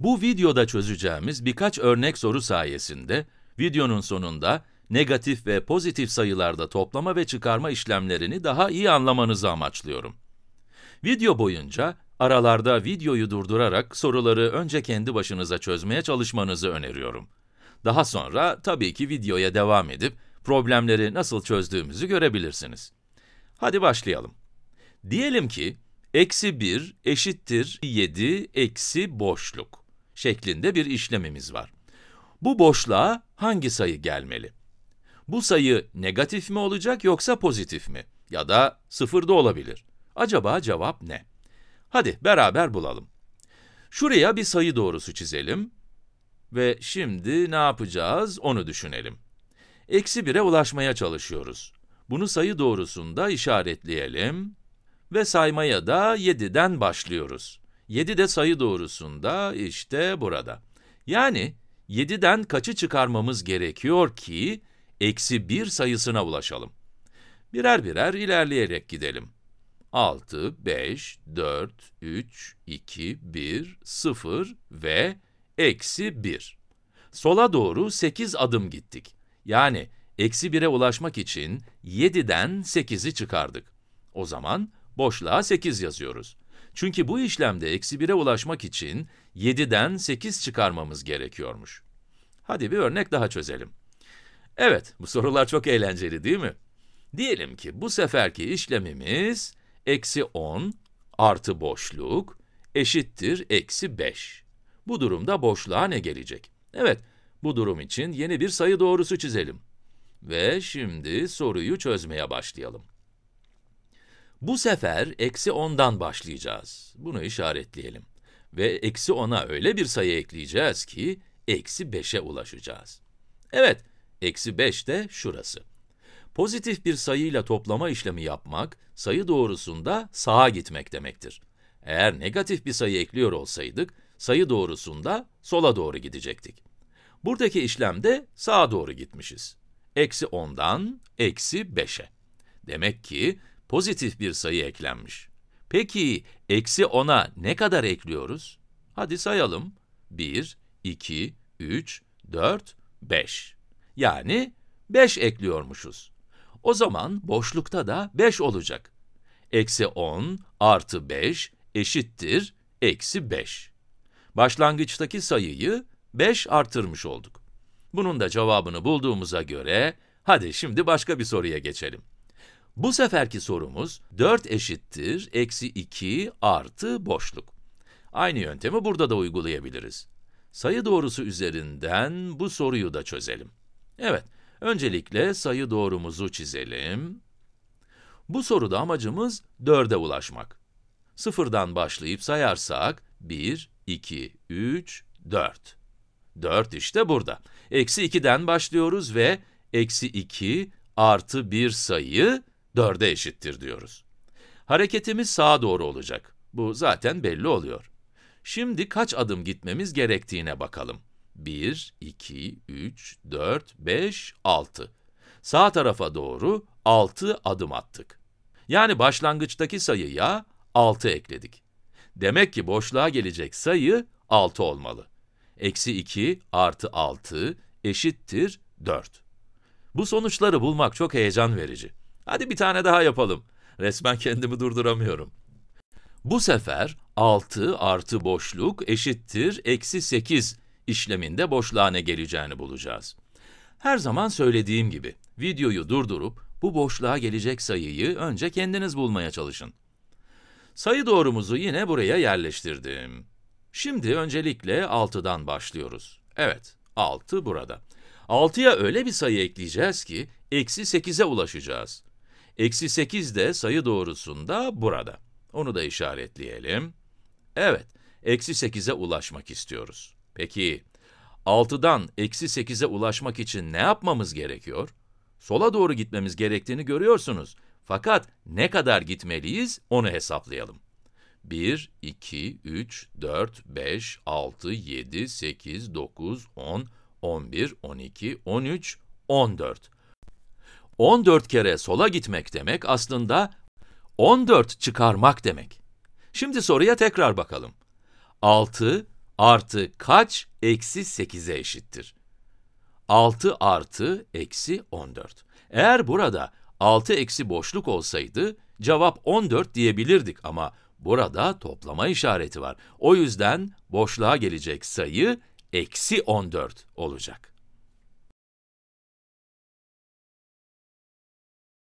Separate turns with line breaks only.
Bu videoda çözeceğimiz birkaç örnek soru sayesinde, videonun sonunda negatif ve pozitif sayılarda toplama ve çıkarma işlemlerini daha iyi anlamanızı amaçlıyorum. Video boyunca aralarda videoyu durdurarak soruları önce kendi başınıza çözmeye çalışmanızı öneriyorum. Daha sonra tabii ki videoya devam edip problemleri nasıl çözdüğümüzü görebilirsiniz. Hadi başlayalım. Diyelim ki, eksi 1 eşittir 7 eksi boşluk şeklinde bir işlemimiz var. Bu boşluğa hangi sayı gelmeli? Bu sayı negatif mi olacak yoksa pozitif mi? Ya da sıfırda olabilir. Acaba cevap ne? Hadi beraber bulalım. Şuraya bir sayı doğrusu çizelim. Ve şimdi ne yapacağız onu düşünelim. Eksi 1'e ulaşmaya çalışıyoruz. Bunu sayı doğrusunda işaretleyelim ve saymaya da 7'den başlıyoruz. 7 de sayı doğrusunda işte burada. Yani 7'den kaçı çıkarmamız gerekiyor ki eksi 1 sayısına ulaşalım. Birer birer ilerleyerek gidelim. 6, 5, 4, 3, 2, 1, 0 ve eksi 1. Sola doğru 8 adım gittik. Yani eksi 1'e ulaşmak için 7'den 8'i çıkardık. O zaman boşluğa 8 yazıyoruz. Çünkü bu işlemde eksi 1'e ulaşmak için 7'den 8 çıkarmamız gerekiyormuş. Hadi bir örnek daha çözelim. Evet, bu sorular çok eğlenceli değil mi? Diyelim ki bu seferki işlemimiz eksi 10 artı boşluk eşittir eksi 5. Bu durumda boşluğa ne gelecek? Evet, bu durum için yeni bir sayı doğrusu çizelim. Ve şimdi soruyu çözmeye başlayalım. Bu sefer eksi 10'dan başlayacağız. Bunu işaretleyelim. Ve eksi 10'a öyle bir sayı ekleyeceğiz ki, eksi 5'e ulaşacağız. Evet, eksi 5 de şurası. Pozitif bir sayıyla toplama işlemi yapmak, sayı doğrusunda sağa gitmek demektir. Eğer negatif bir sayı ekliyor olsaydık, sayı doğrusunda sola doğru gidecektik. Buradaki işlemde sağa doğru gitmişiz. Eksi 10'dan eksi 5'e. Demek ki pozitif bir sayı eklenmiş. Peki eksi 10'a ne kadar ekliyoruz? Hadi sayalım. 1, 2, 3, 4, 5. Yani 5 ekliyormuşuz. O zaman boşlukta da 5 olacak. Eksi 10 artı 5 eşittir eksi 5. Başlangıçtaki sayıyı 5 artırmış olduk. Bunun da cevabını bulduğumuza göre, hadi şimdi başka bir soruya geçelim. Bu seferki sorumuz 4 eşittir eksi 2 artı boşluk. Aynı yöntemi burada da uygulayabiliriz. Sayı doğrusu üzerinden bu soruyu da çözelim. Evet, öncelikle sayı doğrumuzu çizelim. Bu soruda amacımız 4'e ulaşmak. 0'dan başlayıp sayarsak 1, 2, 3, 4. 4 işte burada. Eksi 2'den başlıyoruz ve eksi 2 artı 1 sayı Dörde eşittir diyoruz. Hareketimiz sağa doğru olacak. Bu zaten belli oluyor. Şimdi kaç adım gitmemiz gerektiğine bakalım. 1, 2, 3, 4, 5, 6. Sağ tarafa doğru 6 adım attık. Yani başlangıçtaki sayıya 6 ekledik. Demek ki boşluğa gelecek sayı 6 olmalı. Eksi 2 artı 6 eşittir 4. Bu sonuçları bulmak çok heyecan verici. Hadi bir tane daha yapalım. Resmen kendimi durduramıyorum. Bu sefer 6 artı boşluk eşittir eksi 8 işleminde boşluğa ne geleceğini bulacağız. Her zaman söylediğim gibi, videoyu durdurup bu boşluğa gelecek sayıyı önce kendiniz bulmaya çalışın. Sayı doğrumuzu yine buraya yerleştirdim. Şimdi öncelikle 6'dan başlıyoruz. Evet, 6 burada. 6'ya öyle bir sayı ekleyeceğiz ki, eksi 8'e ulaşacağız. Eksi 8 de sayı doğrusunda burada. Onu da işaretleyelim. Evet, eksi 8'e ulaşmak istiyoruz. Peki, 6'dan eksi 8'e ulaşmak için ne yapmamız gerekiyor? Sola doğru gitmemiz gerektiğini görüyorsunuz. Fakat ne kadar gitmeliyiz onu hesaplayalım. 1, 2, 3, 4, 5, 6, 7, 8, 9, 10, 11, 12, 13, 14. 14 kere sola gitmek demek aslında 14 çıkarmak demek. Şimdi soruya tekrar bakalım. 6 artı kaç eksi 8'e eşittir? 6 artı eksi 14. Eğer burada 6 eksi boşluk olsaydı cevap 14 diyebilirdik ama burada toplama işareti var. O yüzden boşluğa gelecek sayı eksi 14 olacak.